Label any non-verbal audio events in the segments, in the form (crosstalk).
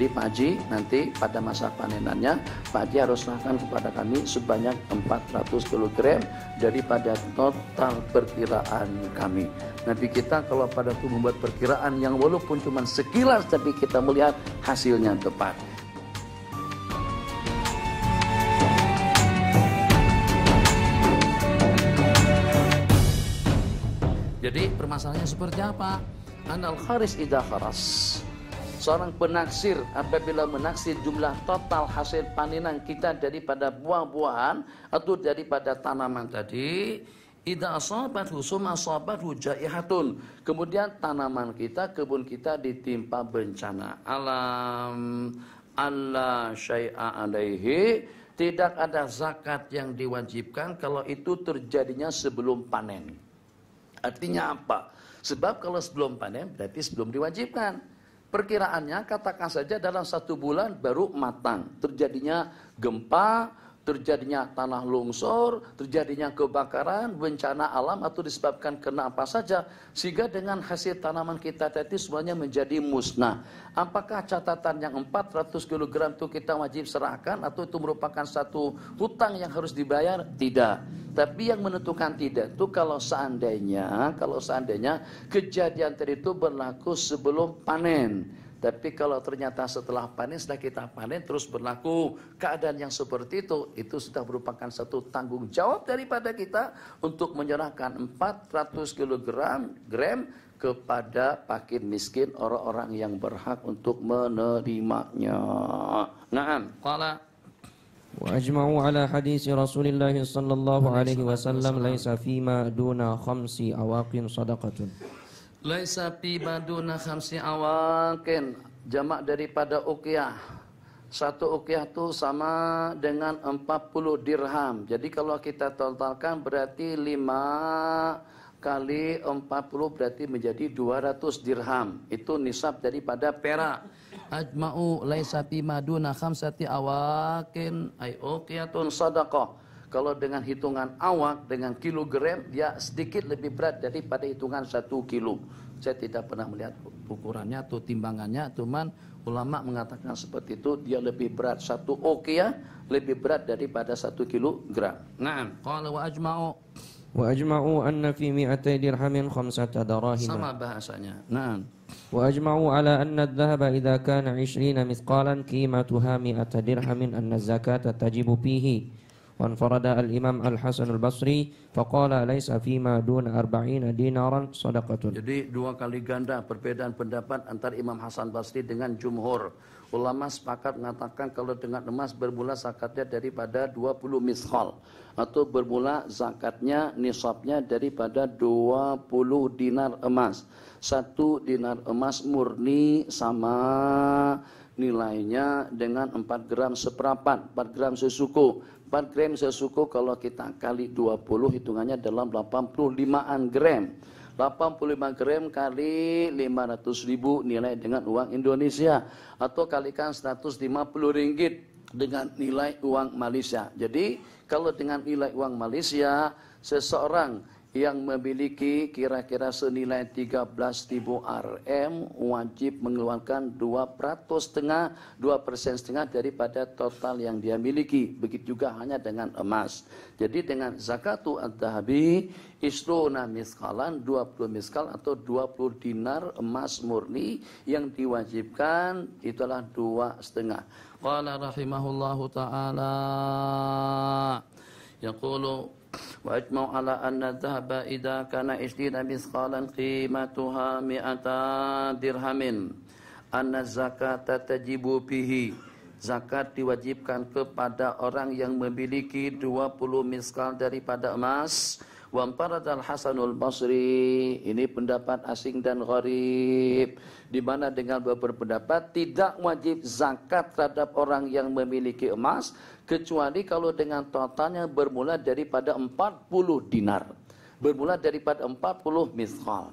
Jadi Pak Haji nanti pada masa panenannya Pak Haji harus serahkan kepada kami sebanyak 400 kg daripada total perkiraan kami. Nabi kita kalau pada itu membuat perkiraan yang walaupun cuma sekilas tapi kita melihat hasilnya tepat. Jadi permasalahannya seperti apa? Anal kharis idha kharas. Seorang penaksir apabila menaksir jumlah total hasil panenan kita daripada buah-buahan atau daripada tanaman tadi, Ida asabat husum asabat hujaihatun Kemudian tanaman kita, kebun kita ditimpa bencana alam. Allah syai'a alaihi tidak ada zakat yang diwajibkan kalau itu terjadinya sebelum panen. Artinya apa? Sebab kalau sebelum panen berarti sebelum diwajibkan. Perkiraannya katakan saja dalam satu bulan baru matang. Terjadinya gempa, terjadinya tanah longsor, terjadinya kebakaran, bencana alam atau disebabkan kena apa saja sehingga dengan hasil tanaman kita tadi semuanya menjadi musnah. Apakah catatan yang 400 kg itu kita wajib serahkan atau itu merupakan satu hutang yang harus dibayar? Tidak. Tapi yang menentukan tidak itu kalau seandainya kalau seandainya kejadian tadi itu berlaku sebelum panen. Tapi kalau ternyata setelah panen, setelah kita panen terus berlaku keadaan yang seperti itu, itu sudah merupakan satu tanggung jawab daripada kita untuk menyerahkan 400 kg gram kepada pakin miskin orang-orang yang berhak untuk menerimanya. Naam. Qala وأجمعوا على حديث رسول الله صلى الله عليه وسلم ليس فيما دون خمس أواق صدقة Laisa fi maduna khamsi awakin. Jamak daripada uqiyah. Satu uqiyah itu sama dengan 40 dirham. Jadi kalau kita totalkan berarti 5 kali 40 berarti menjadi 200 dirham. Itu nisab daripada perak. Ajma'u laisa fi maduna khamsati awakin ay uqyatun sadaqah kalau dengan hitungan awak, dengan kilogram, dia sedikit lebih berat daripada hitungan satu kilo. Saya tidak pernah melihat ukurannya atau timbangannya, cuman ulama mengatakan seperti itu, dia lebih berat satu Oke ya, lebih berat daripada satu kilogram. Nah, kalau wa ajma'u وأجمعوا أن في مئتي درهم خمسة sama bahasanya نعم وأجمعوا على أن الذهب إذا كان عشرين مثقالا قيمتها مئة درهم أن الزكاة تجب pihi. وانفرد الإمام الحسن البصري فقال ليس فيما دون أربعين دينارا صدقة jadi dua kali ganda perbedaan pendapat antara Imam Hasan Basri dengan jumhur ulama sepakat mengatakan kalau dengan emas bermula zakatnya daripada dua puluh mishal atau bermula zakatnya nisabnya daripada dua puluh dinar emas satu dinar emas murni sama nilainya dengan 4 gram seperapat, 4 gram sesuku. 4 gram sesuku kalau kita kali 20 hitungannya dalam 85an gram. 85 gram kali 500 ribu nilai dengan uang Indonesia atau kalikan 150 ringgit dengan nilai uang Malaysia. Jadi kalau dengan nilai uang Malaysia seseorang yang memiliki kira-kira senilai 13.000 RM wajib mengeluarkan 2 setengah 2 persen setengah daripada total yang dia miliki. Begitu juga hanya dengan emas. Jadi dengan zakatu ad-dahabi isluna miskalan 20 miskal atau 20 dinar emas murni yang diwajibkan itulah dua setengah. Qala rahimahullahu taala yaqulu وأجمع على أن الذهب إذا كان عشرين مثقالا قيمتها مئة درهم أن الزكاة تجب به Zakat diwajibkan kepada orang yang memiliki 20 miskal daripada emas al Hasanul Basri ini pendapat asing dan gharib di mana dengan beberapa pendapat tidak wajib zakat terhadap orang yang memiliki emas kecuali kalau dengan totalnya bermula daripada 40 dinar bermula daripada 40 miskal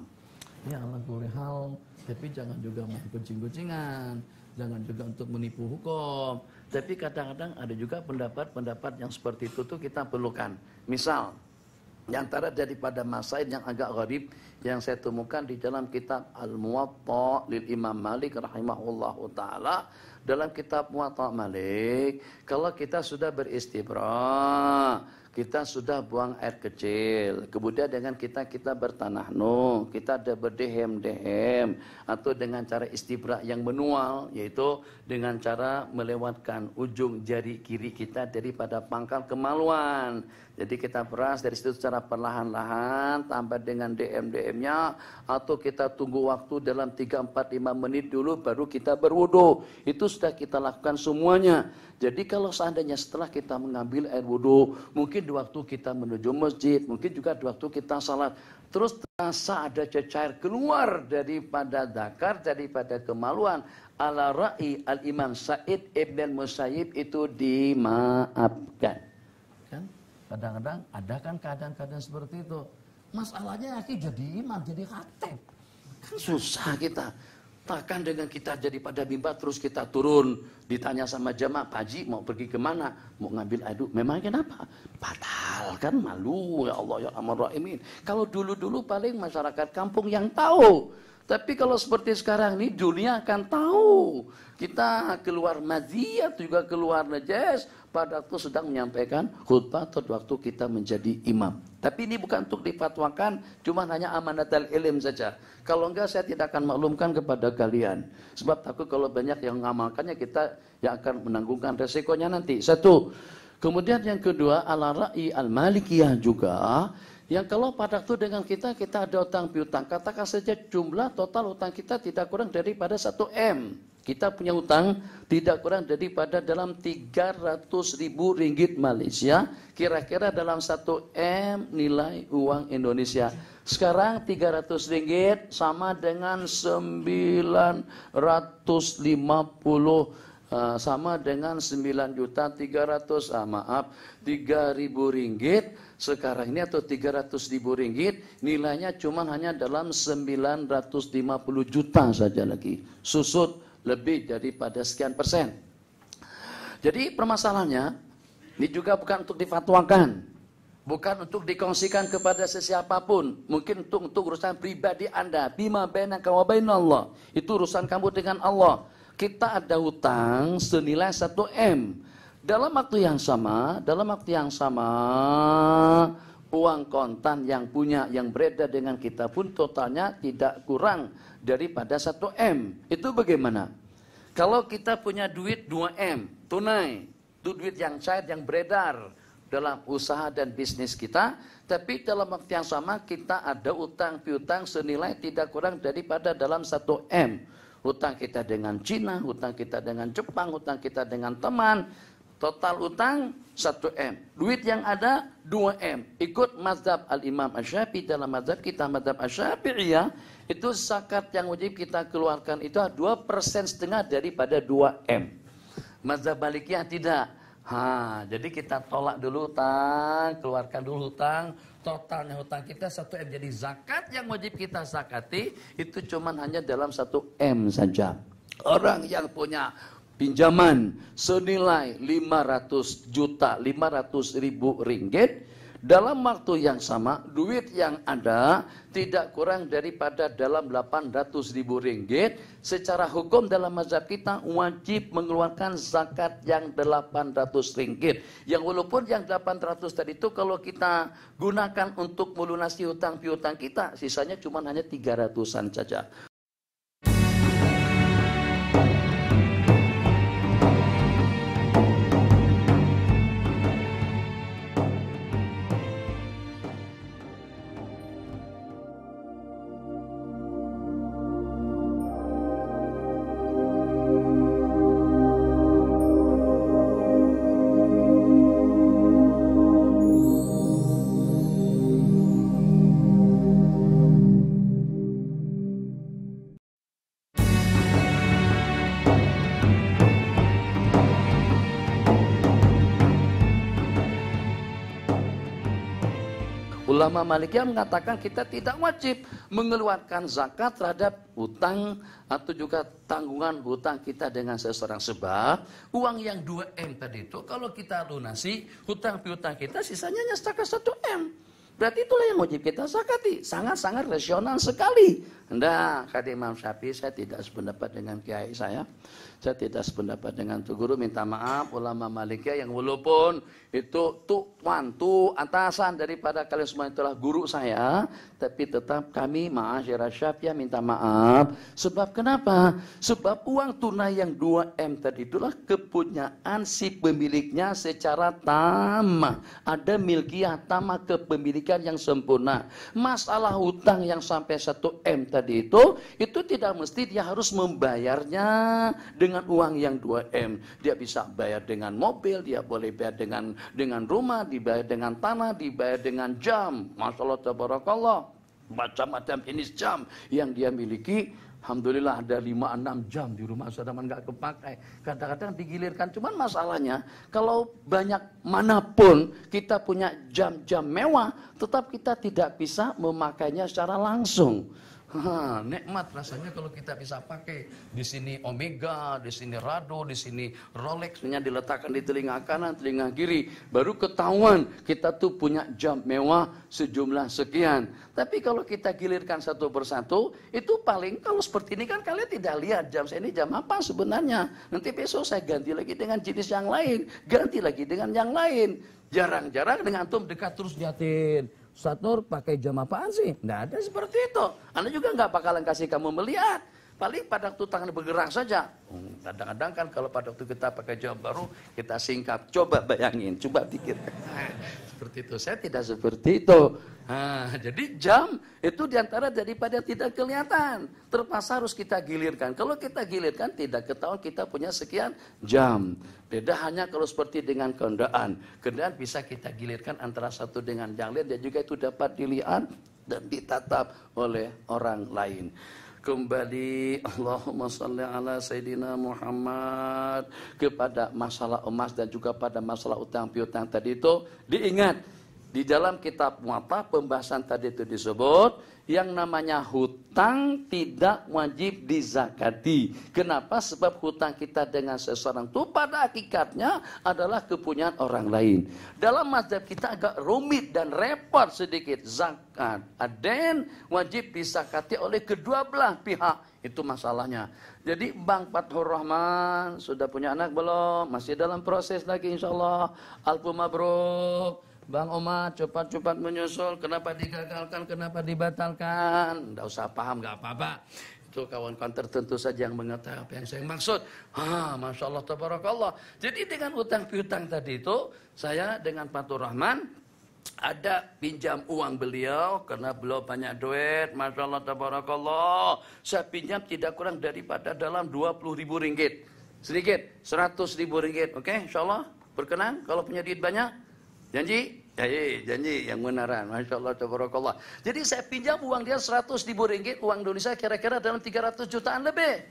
ya Allah boleh hal tapi jangan juga main kucing-kucingan jangan juga untuk menipu hukum tapi kadang-kadang ada juga pendapat-pendapat yang seperti itu tuh kita perlukan misal di antara daripada masail yang agak gharib yang saya temukan di dalam kitab Al-Muwatta lil Imam Malik rahimahullahu taala dalam kitab Muwatta Malik kalau kita sudah beristibra kita sudah buang air kecil kemudian dengan kita kita bertanah nu kita ada berdehem dehem atau dengan cara istibra yang manual yaitu dengan cara melewatkan ujung jari kiri kita daripada pangkal kemaluan jadi kita peras dari situ secara perlahan-lahan tambah dengan DM-DM-nya atau kita tunggu waktu dalam 3 4 5 menit dulu baru kita berwudhu. Itu sudah kita lakukan semuanya. Jadi kalau seandainya setelah kita mengambil air wudhu, mungkin di waktu kita menuju masjid, mungkin juga di waktu kita salat, terus terasa ada cecair keluar daripada dakar, daripada kemaluan. Ala ra'i al-Imam Said Ibn Musayyib itu dimaafkan. Kadang-kadang ada kan keadaan-keadaan seperti itu. Masalahnya lagi jadi imam, jadi khatib. Kan susah kita. Takkan dengan kita jadi pada mimbar terus kita turun. Ditanya sama jamaah, Pak Haji mau pergi kemana? Mau ngambil aduk. Memang kenapa? Batal kan malu ya Allah ya Aman imin Kalau dulu-dulu paling masyarakat kampung yang tahu. Tapi kalau seperti sekarang ini dunia akan tahu kita keluar maziat juga keluar najis. pada waktu sedang menyampaikan khutbah atau waktu kita menjadi imam. Tapi ini bukan untuk dipatwakan, cuma hanya amanat al ilm saja. Kalau enggak saya tidak akan maklumkan kepada kalian. Sebab takut kalau banyak yang mengamalkannya kita yang akan menanggungkan resikonya nanti. Satu. Kemudian yang kedua ala ra'i al malikiyah juga yang kalau pada waktu dengan kita, kita ada utang piutang. Katakan saja jumlah total utang kita tidak kurang daripada 1 M. Kita punya utang tidak kurang daripada dalam 300 ribu ringgit Malaysia. Kira-kira dalam 1 M nilai uang Indonesia. Sekarang 300 ringgit sama dengan 950 eh, sama dengan 9 juta 300 ah, maaf 3000 ringgit sekarang ini atau 300 ribu ringgit nilainya cuma hanya dalam 950 juta saja lagi susut lebih daripada sekian persen jadi permasalahannya ini juga bukan untuk difatwakan bukan untuk dikongsikan kepada sesiapapun mungkin untuk, untuk urusan pribadi anda bima bena kawabain allah itu urusan kamu dengan Allah kita ada hutang senilai 1 M dalam waktu yang sama, dalam waktu yang sama, uang kontan yang punya yang beredar dengan kita pun totalnya tidak kurang daripada 1 M. Itu bagaimana? Kalau kita punya duit 2 M tunai, itu duit yang cair yang beredar dalam usaha dan bisnis kita, tapi dalam waktu yang sama kita ada utang piutang senilai tidak kurang daripada dalam 1 M. Hutang kita dengan Cina, hutang kita dengan Jepang, hutang kita dengan teman, Total utang 1M. Duit yang ada 2M. Ikut mazhab al-imam asyafi dalam mazhab kita, mazhab asyafi ya itu zakat yang wajib kita keluarkan itu 2% setengah daripada 2M. Mazhab baliknya tidak. Ha, jadi kita tolak dulu utang, keluarkan dulu utang, totalnya utang kita 1 M. Jadi zakat yang wajib kita zakati itu cuman hanya dalam 1 M saja. Orang yang punya pinjaman senilai 500 juta, 500 ribu ringgit, dalam waktu yang sama, duit yang ada tidak kurang daripada dalam 800 ribu ringgit. Secara hukum dalam mazhab kita wajib mengeluarkan zakat yang 800 ringgit. Yang walaupun yang 800 tadi itu kalau kita gunakan untuk melunasi hutang piutang kita, sisanya cuma hanya 300-an saja. Ulama Malikiyah mengatakan kita tidak wajib mengeluarkan zakat terhadap hutang atau juga tanggungan hutang kita dengan seseorang sebab uang yang 2M tadi itu kalau kita lunasi hutang piutang kita sisanya hanya zakat 1M. Berarti itulah yang wajib kita zakati. Sangat-sangat rasional sekali. Nah, kata Imam Syafi'i, saya tidak sependapat dengan kiai saya. Saya tidak sependapat dengan tu guru. Minta maaf ulama Malikiyah yang walaupun itu tuh tu atasan daripada kalian semua itulah guru saya. Tapi tetap kami ma'asyirah ya minta maaf. Sebab kenapa? Sebab uang tunai yang 2M tadi itulah kepunyaan si pemiliknya secara tamah. Ada milkiah tamah kepemilikan yang sempurna. Masalah hutang yang sampai 1M tadi itu, itu tidak mesti dia harus membayarnya dengan uang yang 2M. Dia bisa bayar dengan mobil, dia boleh bayar dengan dengan rumah, dibayar dengan tanah, dibayar dengan jam. Masya Allah, tabarakallah. Macam-macam jenis jam yang dia miliki. Alhamdulillah ada 5-6 jam di rumah Saudara nggak kepakai. Kadang-kadang digilirkan. Cuman masalahnya kalau banyak manapun kita punya jam-jam mewah. Tetap kita tidak bisa memakainya secara langsung. Ha, nikmat rasanya kalau kita bisa pakai di sini Omega, di sini Rado, di sini Rolex Rolexnya diletakkan di telinga kanan, telinga kiri, baru ketahuan kita tuh punya jam mewah sejumlah sekian. Tapi kalau kita gilirkan satu persatu, itu paling kalau seperti ini kan kalian tidak lihat jam saya ini jam apa sebenarnya. Nanti besok saya ganti lagi dengan jenis yang lain, ganti lagi dengan yang lain. Jarang-jarang dengan antum dekat terus jatin. Ustaz Nur pakai jam apaan sih? Nggak ada seperti itu. Anda juga nggak bakalan kasih kamu melihat. Paling pada waktu tangan bergerak saja. Kadang-kadang kan kalau pada waktu kita pakai jawab baru, kita singkap. Coba bayangin, coba pikir. (laughs) seperti itu. Saya tidak seperti itu. Nah, jadi jam itu diantara daripada tidak kelihatan. Terpaksa harus kita gilirkan. Kalau kita gilirkan, tidak ketahuan kita punya sekian jam. Beda hanya kalau seperti dengan kendaraan. Kendaraan bisa kita gilirkan antara satu dengan yang lain. Dan juga itu dapat dilihat dan ditatap oleh orang lain kembali Allahumma salli ala Sayyidina Muhammad kepada masalah emas dan juga pada masalah utang piutang tadi itu diingat di dalam kitab muata pembahasan tadi itu disebut yang namanya hutang tidak wajib dizakati. Kenapa? Sebab hutang kita dengan seseorang itu pada hakikatnya adalah kepunyaan orang lain. Dalam mazhab kita agak rumit dan repot sedikit. Zakat aden wajib disakati oleh kedua belah pihak. Itu masalahnya. Jadi Bang Fathur Rahman sudah punya anak belum? Masih dalam proses lagi insya Allah. Alpumabruk. Bang Omar cepat-cepat menyusul, kenapa digagalkan, kenapa dibatalkan. Tidak usah paham, nggak apa-apa. Itu kawan-kawan tertentu saja yang mengetahui apa yang saya maksud. Ah, Masya Allah, Tabarakallah. Jadi dengan utang piutang tadi itu, saya dengan Fatur Rahman, ada pinjam uang beliau karena beliau banyak duit, masya Allah tabarakallah. Saya pinjam tidak kurang daripada dalam 20 ribu ringgit. Sedikit, 100 ribu ringgit. Oke, okay? insya Allah berkenan kalau punya duit banyak. Janji? janji yang benaran, Masya Allah, tabarakallah. Jadi saya pinjam uang dia 100 ribu ringgit, uang Indonesia kira-kira dalam 300 jutaan lebih.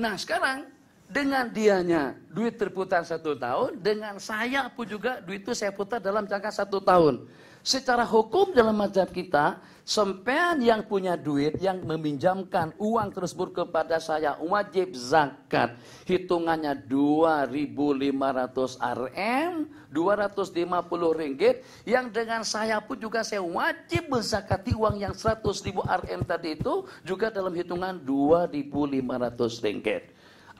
Nah sekarang, dengan dianya duit terputar satu tahun, dengan saya pun juga duit itu saya putar dalam jangka satu tahun. Secara hukum dalam mazhab kita, sempean yang punya duit, yang meminjamkan uang tersebut kepada saya, wajib zakat. Hitungannya 2.500 RM, 250 ringgit, yang dengan saya pun juga saya wajib menzakati uang yang 100.000 RM tadi itu, juga dalam hitungan 2.500 ringgit.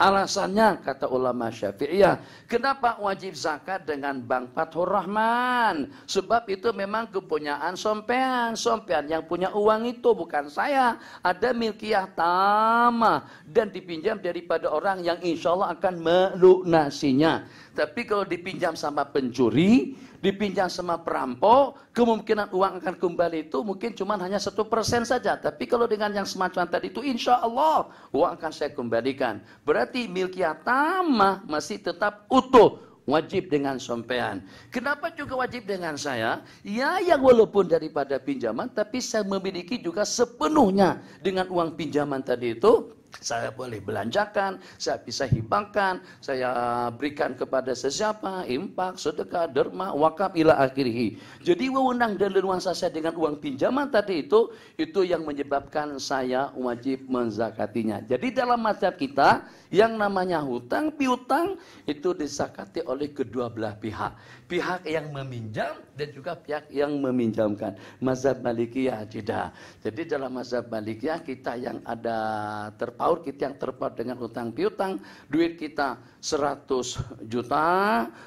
Alasannya kata ulama Syafi'iyah, kenapa wajib zakat dengan Bank Fathur Rahman? Sebab itu memang kepunyaan sompean, sompean yang punya uang itu bukan saya. Ada milkiyah tamah dan dipinjam daripada orang yang insya Allah akan melunasinya. Tapi kalau dipinjam sama pencuri, dipinjam sama perampok, kemungkinan uang akan kembali itu mungkin cuma hanya satu persen saja. Tapi kalau dengan yang semacam tadi itu insya Allah uang akan saya kembalikan. Berarti berarti milkiah tamah masih tetap utuh wajib dengan sompean. Kenapa juga wajib dengan saya? Ya, yang walaupun daripada pinjaman, tapi saya memiliki juga sepenuhnya dengan uang pinjaman tadi itu saya boleh belanjakan, saya bisa hibahkan, saya berikan kepada sesiapa, impak, sedekah, derma, wakaf, ila akhirihi. Jadi wewenang dan leluasa saya dengan uang pinjaman tadi itu, itu yang menyebabkan saya wajib menzakatinya. Jadi dalam mazhab kita, yang namanya hutang, piutang, itu disakati oleh kedua belah pihak pihak yang meminjam dan juga pihak yang meminjamkan. Mazhab Malikiyah tidak. Jadi dalam mazhab Malikiyah kita yang ada terpaut, kita yang terpaut dengan hutang piutang, duit kita 100 juta,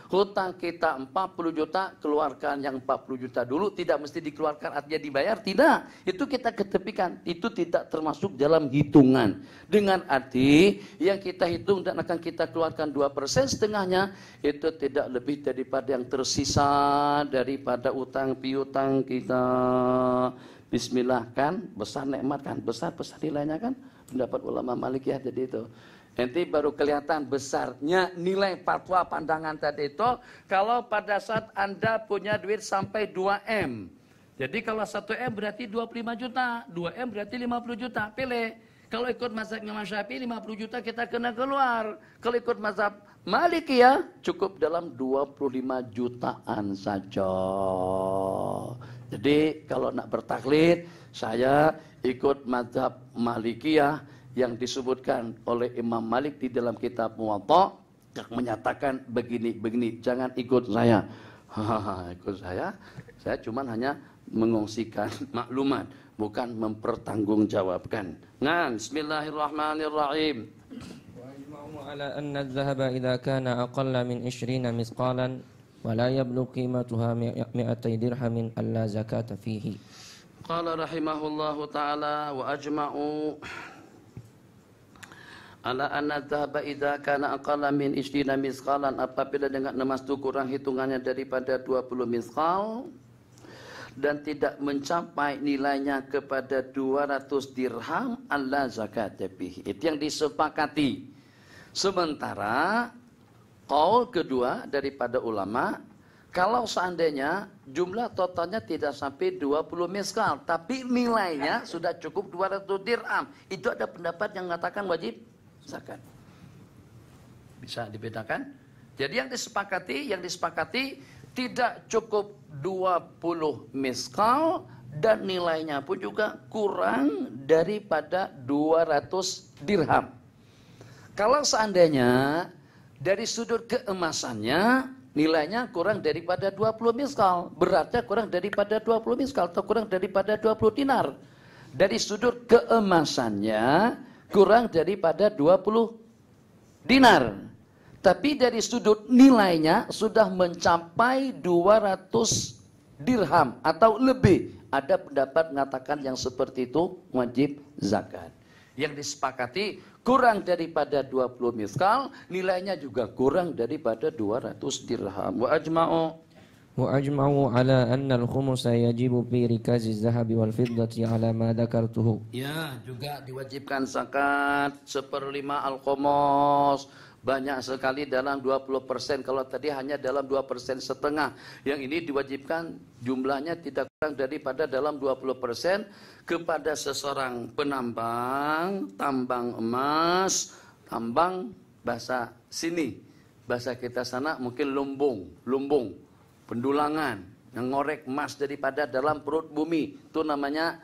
hutang kita 40 juta, keluarkan yang 40 juta dulu tidak mesti dikeluarkan artinya dibayar, tidak. Itu kita ketepikan. Itu tidak termasuk dalam hitungan. Dengan arti yang kita hitung dan akan kita keluarkan 2% setengahnya itu tidak lebih daripada yang tersisa daripada utang piutang kita. Bismillah kan, besar nikmat kan, besar-besar nilainya kan. Pendapat ulama Malik ya jadi itu. Nanti baru kelihatan besarnya nilai fatwa pandangan tadi itu kalau pada saat Anda punya duit sampai 2M. Jadi kalau 1M berarti 25 juta, 2M berarti 50 juta. Pilih kalau ikut mazhabnya Imam Syafi'i 50 juta kita kena keluar. Kalau ikut mazhab Maliki ya cukup dalam 25 jutaan saja. Jadi kalau nak bertaklid saya ikut mazhab ya yang disebutkan oleh Imam Malik di dalam kitab Muwatta menyatakan begini-begini jangan ikut saya. (laughs) ikut saya. Saya cuma hanya mengungsikan (laughs) maklumat bukan mempertanggungjawabkan. Nah, bismillahirrahmanirrahim. ala anna adh-dhahaba idza kana aqalla min 20 misqalan wa la yablugh qimatuha 200 dirhamin alla fihi. Qala rahimahullahu taala wa ajma'u ala anna adh-dhahaba idza kana aqalla min misqalan apabila dengan emas itu kurang hitungannya daripada 20 misqal dan tidak mencapai nilainya kepada 200 dirham Allah zakat fihi. Itu yang disepakati. Sementara kaul kedua daripada ulama kalau seandainya jumlah totalnya tidak sampai 20 miskal, tapi nilainya sudah cukup 200 dirham. Itu ada pendapat yang mengatakan wajib zakat. Bisa dibedakan? Jadi yang disepakati, yang disepakati tidak cukup 20 miskal dan nilainya pun juga kurang daripada 200 dirham. Kalau seandainya dari sudut keemasannya nilainya kurang daripada 20 miskal, beratnya kurang daripada 20 miskal atau kurang daripada 20 dinar. Dari sudut keemasannya kurang daripada 20 dinar. Tapi dari sudut nilainya sudah mencapai 200 dirham atau lebih. Ada pendapat mengatakan yang seperti itu wajib zakat. Yang disepakati kurang daripada 20 miskal, nilainya juga kurang daripada 200 dirham. Wa ajma'u وأجمعوا على أن الخمس يجب في ركاز الذهب والفضة على ما ذكرته. Ya, juga diwajibkan zakat seperlima al-khumus, banyak sekali dalam 20%. Kalau tadi hanya dalam 2% setengah. Yang ini diwajibkan jumlahnya tidak kurang daripada dalam 20% kepada seseorang penambang, tambang emas, tambang bahasa sini. Bahasa kita sana mungkin lumbung, lumbung, pendulangan, yang ngorek emas daripada dalam perut bumi. Itu namanya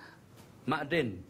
makden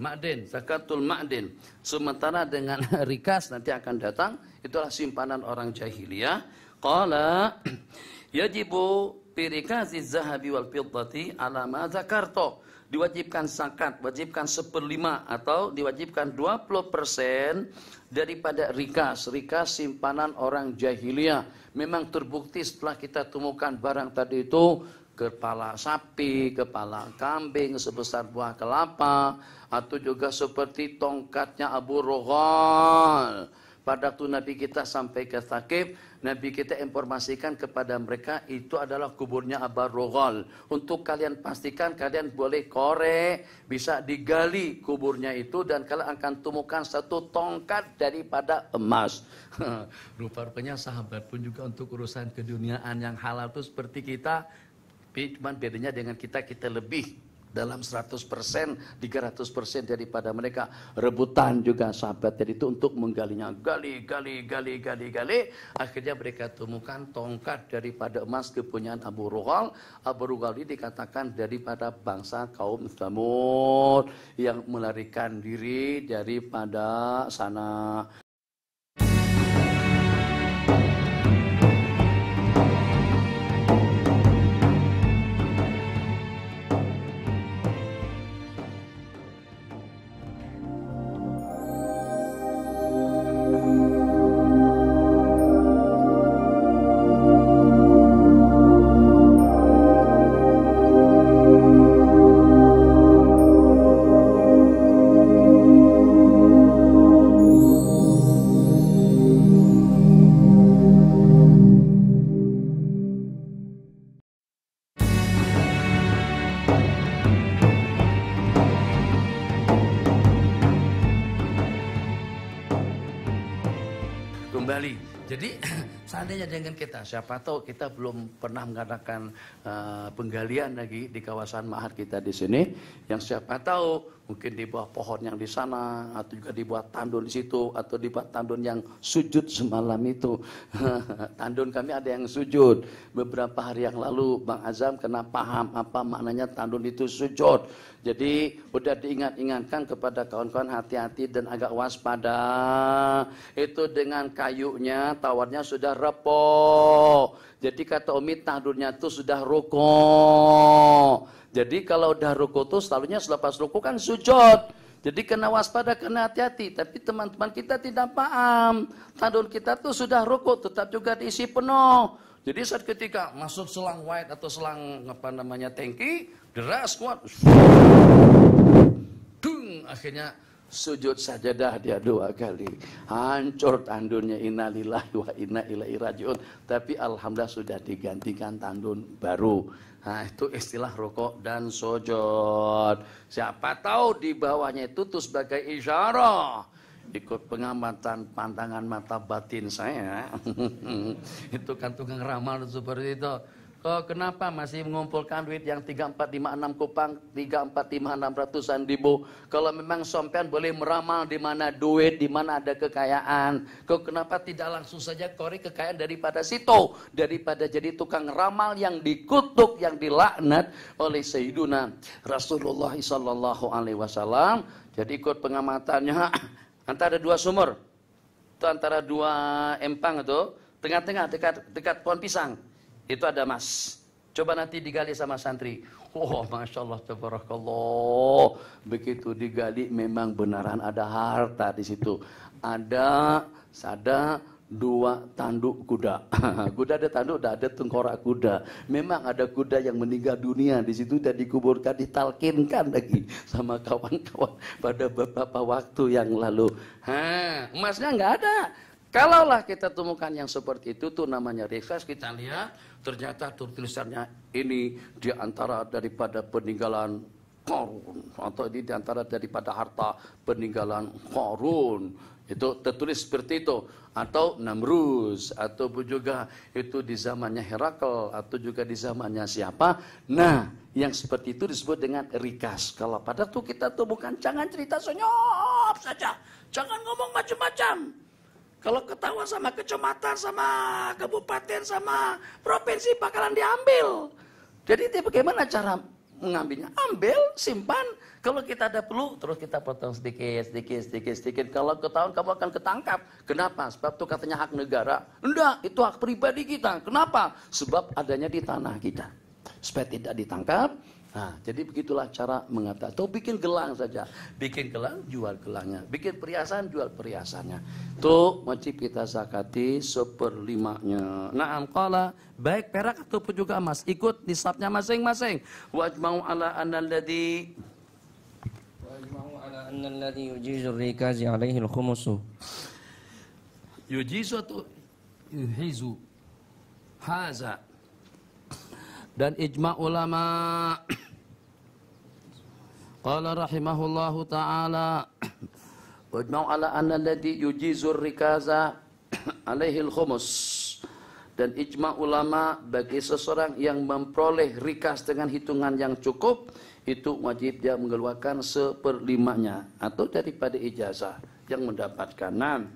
Ma'din, zakatul ma'din. Sementara dengan (laughs) rikas nanti akan datang, itulah simpanan orang jahiliyah. Qala (clears throat) yajibu pirikazi zahabi wal fiddati ala ma zakarto. Diwajibkan zakat, wajibkan seperlima atau diwajibkan 20% daripada rikas. Rikas simpanan orang jahiliyah. Memang terbukti setelah kita temukan barang tadi itu kepala sapi, kepala kambing sebesar buah kelapa atau juga seperti tongkatnya Abu Rohal. Pada waktu Nabi kita sampai ke Thaqif, Nabi kita informasikan kepada mereka itu adalah kuburnya Abu Rohal. Untuk kalian pastikan kalian boleh korek, bisa digali kuburnya itu dan kalian akan temukan satu tongkat daripada emas. (laughs) Rupa-rupanya sahabat pun juga untuk urusan keduniaan yang halal itu seperti kita tapi cuma bedanya dengan kita, kita lebih dalam 100%, 300% daripada mereka. Rebutan juga sahabat jadi itu untuk menggalinya. Gali, gali, gali, gali, gali. Akhirnya mereka temukan tongkat daripada emas kepunyaan Abu Ruhal. Abu Ruhal ini dikatakan daripada bangsa kaum Thamud yang melarikan diri daripada sana. dengan kita. Siapa tahu kita belum pernah mengadakan uh, penggalian lagi di kawasan Mahar kita di sini. Yang siapa tahu mungkin di bawah pohon yang di sana atau juga di dibuat tandun di situ atau di dibuat tandun yang sujud semalam itu (laughs) tandun kami ada yang sujud beberapa hari yang lalu Bang Azam kena paham apa maknanya tandun itu sujud jadi udah diingat-ingatkan kepada kawan-kawan hati-hati dan agak waspada itu dengan kayunya tawarnya sudah repo jadi kata Umi tandunnya itu sudah rokok jadi kalau udah ruku itu selalunya selepas ruku kan sujud. Jadi kena waspada, kena hati-hati. Tapi teman-teman kita tidak paham. Tandun kita tuh sudah ruku, tetap juga diisi penuh. Jadi saat ketika masuk selang white atau selang apa namanya tangki, deras kuat. Dung, akhirnya sujud sajadah dia dua kali. Hancur tandunnya innalillahi wa inna ilaihi rajiun. Tapi alhamdulillah sudah digantikan tandun baru. Nah, itu istilah rokok dan sojot. Siapa tahu di bawahnya itu tuh sebagai isyarah. Ikut pengamatan pantangan mata batin saya. (laughs) itu kan tukang ramal seperti itu. Kok oh, kenapa masih mengumpulkan duit yang 3456 kupang, 3456 ratusan ribu? Kalau memang sompian boleh meramal di mana duit, di mana ada kekayaan. Kok kenapa tidak langsung saja kori kekayaan daripada situ? Daripada jadi tukang ramal yang dikutuk, yang dilaknat oleh Sayyiduna Rasulullah Sallallahu Alaihi Wasallam. Jadi ikut pengamatannya (clears throat) antara dua sumur. Itu antara dua empang itu. Tengah-tengah dekat, dekat pohon pisang itu ada mas, Coba nanti digali sama santri. Wah, oh, Masya Allah, Tabarakallah. Begitu digali memang benaran ada harta di situ. Ada, ada dua tanduk kuda. (laughs) kuda ada tanduk, ada tengkorak kuda. Memang ada kuda yang meninggal dunia di situ dan dikuburkan, ditalkinkan lagi sama kawan-kawan pada beberapa waktu yang lalu. Ha, emasnya nggak ada. Kalaulah kita temukan yang seperti itu tuh namanya research kita lihat ternyata tuh tulisannya ini di antara daripada peninggalan korun atau ini di antara daripada harta peninggalan korun itu tertulis seperti itu atau Namrus atau juga itu di zamannya Herakl atau juga di zamannya siapa nah yang seperti itu disebut dengan rikas kalau pada tuh kita tuh bukan jangan cerita senyum saja jangan ngomong macam-macam kalau ketawa sama kecamatan, sama kabupaten, sama provinsi bakalan diambil. Jadi itu bagaimana cara mengambilnya? Ambil, simpan. Kalau kita ada perlu, terus kita potong sedikit, sedikit, sedikit, sedikit. Kalau ketahuan kamu akan ketangkap. Kenapa? Sebab itu katanya hak negara. Enggak, itu hak pribadi kita. Kenapa? Sebab adanya di tanah kita. Supaya tidak ditangkap, Nah, jadi begitulah cara mengata. Atau bikin gelang saja. Bikin gelang, jual gelangnya. Bikin perhiasan, jual perhiasannya. Tuh, wajib kita zakati seperlimanya. Naam qala, baik perak ataupun juga emas. Ikut nisabnya masing-masing. Wajma'u ala analladhi. Wajma'u ala analladhi yujizur rikazi alaihi khumusu Yujizu atau yuhizu. Haza dan ijma ulama qala rahimahullahu taala wajma'u ala anna alladhi yujizur rikaza alaihi al dan ijma ulama bagi seseorang yang memperoleh rikas dengan hitungan yang cukup itu wajib dia mengeluarkan seperlimanya atau daripada ijazah yang mendapatkan. Nah.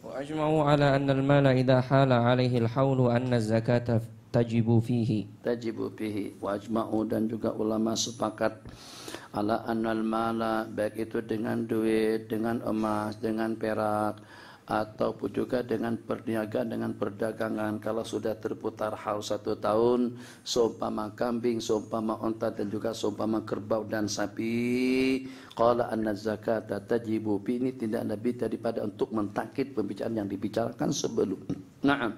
وأجمعوا على أن المال إذا حال عليه الحول أن الزكاة tajibu fihi tajibu fihi wajma'u dan juga ulama sepakat ala annal mala baik itu dengan duit dengan emas dengan perak ataupun juga dengan perniagaan dengan perdagangan kalau sudah terputar hal satu tahun seumpama kambing seumpama onta dan juga seumpama kerbau dan sapi qala anna zakata tajibu ini tidak lebih daripada untuk mentakit pembicaraan yang dibicarakan sebelum na'am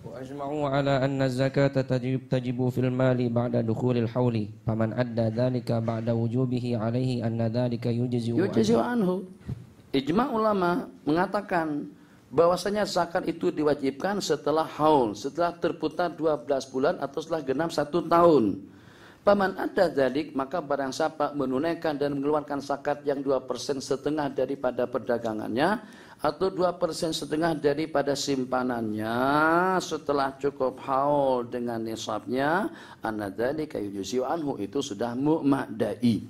وأجمعوا على أن الزكاة تجب, تجب في المال بعد دخول الحول فمن أدى ذلك بعد وجوبه عليه أن ذلك يجزي, يجزي عنه Ijma ulama mengatakan bahwasanya zakat itu diwajibkan setelah haul, setelah terputar 12 bulan atau setelah genap satu tahun. Paman ada dalik, maka barang siapa menunaikan dan mengeluarkan zakat yang 2% setengah daripada perdagangannya, atau dua persen setengah daripada simpanannya setelah cukup haul dengan nisabnya anadali kayujuziu anhu itu sudah mu'madai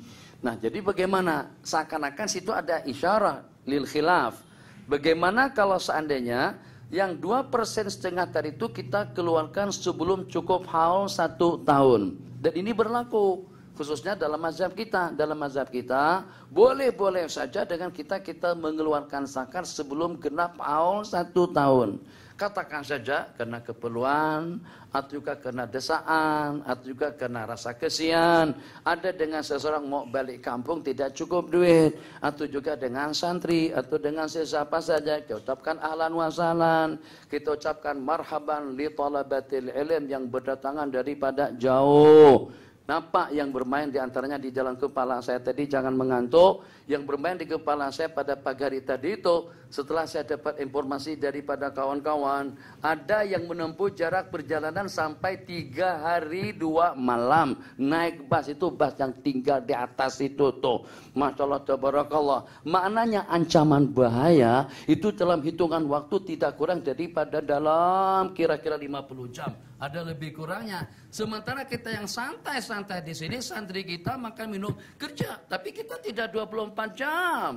nah jadi bagaimana seakan-akan situ ada isyarah lil khilaf bagaimana kalau seandainya yang dua persen setengah tadi itu kita keluarkan sebelum cukup haul satu tahun dan ini berlaku khususnya dalam mazhab kita. Dalam mazhab kita, boleh-boleh saja dengan kita kita mengeluarkan zakat sebelum genap awal satu tahun. Katakan saja karena keperluan, atau juga karena desaan, atau juga karena rasa kesian. Ada dengan seseorang mau balik kampung tidak cukup duit, atau juga dengan santri, atau dengan siapa saja. Kita ucapkan ahlan wasalan, kita ucapkan marhaban li talabatil ilm yang berdatangan daripada jauh. Nampak yang bermain di antaranya di jalan kepala saya tadi jangan mengantuk, yang bermain di kepala saya pada pagi hari tadi itu setelah saya dapat informasi daripada kawan-kawan ada yang menempuh jarak perjalanan sampai tiga hari dua malam naik bus itu bus yang tinggal di atas itu tuh Masya Allah tabarakallah maknanya ancaman bahaya itu dalam hitungan waktu tidak kurang daripada dalam kira-kira 50 jam ada lebih kurangnya. Sementara kita yang santai-santai di sini, santri kita makan minum kerja, tapi kita tidak 24 24 jam.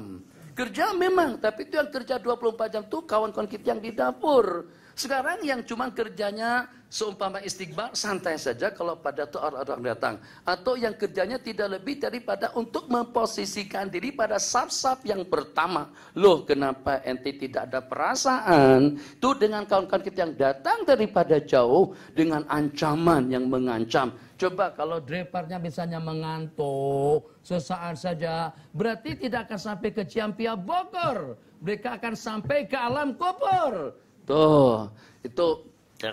Kerja memang, tapi itu yang kerja 24 jam itu kawan-kawan kita yang di dapur. Sekarang yang cuma kerjanya seumpama istighfar santai saja kalau pada itu orang-orang datang. Atau yang kerjanya tidak lebih daripada untuk memposisikan diri pada sab-sab yang pertama. Loh kenapa ente tidak ada perasaan? Itu dengan kawan-kawan kita yang datang daripada jauh dengan ancaman yang mengancam. Coba kalau drivernya misalnya mengantuk sesaat saja berarti tidak akan sampai ke Ciampia Bogor. Mereka akan sampai ke alam kubur Tuh, itu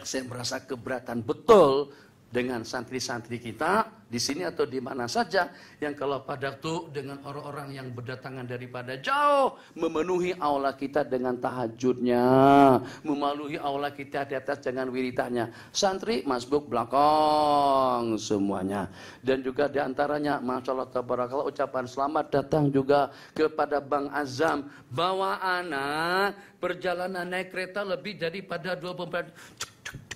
saya merasa keberatan betul dengan santri-santri kita di sini atau di mana saja yang kalau pada tuh dengan orang-orang yang berdatangan daripada jauh memenuhi aula kita dengan tahajudnya, memalui aula kita di atas dengan wiritanya Santri masbuk belakang semuanya. Dan juga di antaranya Masya Allah tabarakallah ucapan selamat datang juga kepada Bang Azam bawa anak perjalanan naik kereta lebih daripada 24 cuk, cuk,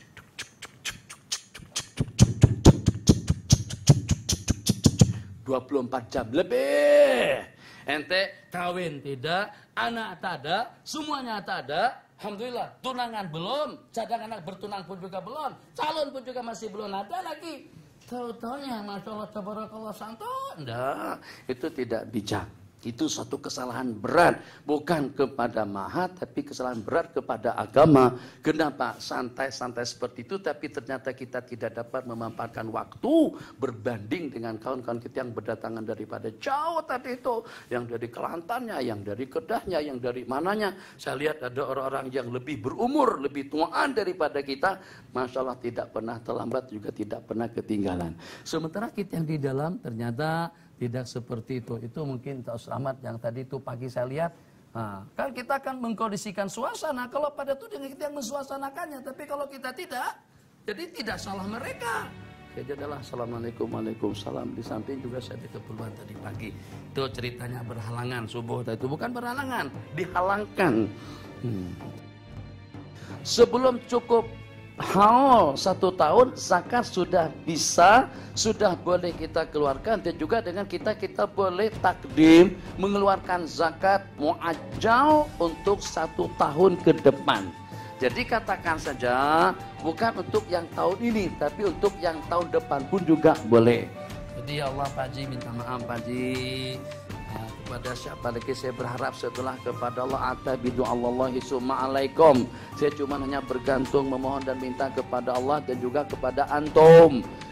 24 jam lebih. Ente kawin tidak, anak tak ada, semuanya tak ada. Alhamdulillah, tunangan belum, cadangan anak bertunang pun juga belum, calon pun juga masih belum ada lagi. Tahu-tahunya, Masya Allah, Tabarakallah, santun, Nah, itu tidak bijak. Itu suatu kesalahan berat, bukan kepada mahat, tapi kesalahan berat kepada agama. Kenapa santai-santai seperti itu, tapi ternyata kita tidak dapat memanfaatkan waktu berbanding dengan kawan-kawan kita yang berdatangan daripada jauh tadi itu, yang dari Kelantannya, yang dari Kedahnya, yang dari mananya. Saya lihat ada orang-orang yang lebih berumur, lebih tuaan daripada kita, masya Allah tidak pernah terlambat juga tidak pernah ketinggalan. Sementara kita yang di dalam ternyata tidak seperti itu. Itu mungkin tak selamat yang tadi itu pagi saya lihat. Nah, kan kita akan mengkondisikan suasana. Kalau pada itu kita yang mensuasanakannya. Tapi kalau kita tidak, jadi tidak salah mereka. Jadi adalah Assalamualaikum Waalaikumsalam Di samping juga saya ada keperluan tadi pagi Itu ceritanya berhalangan subuh tadi itu Bukan berhalangan, dihalangkan hmm. Sebelum cukup haul satu tahun zakat sudah bisa sudah boleh kita keluarkan dan juga dengan kita kita boleh takdim mengeluarkan zakat muajjal untuk satu tahun ke depan jadi katakan saja bukan untuk yang tahun ini tapi untuk yang tahun depan pun juga boleh jadi ya Allah Pak Haji minta maaf Pak Haji kepada siapa lagi saya berharap setelah kepada Allah atabidu Allahi summa saya cuma hanya bergantung memohon dan minta kepada Allah dan juga kepada antum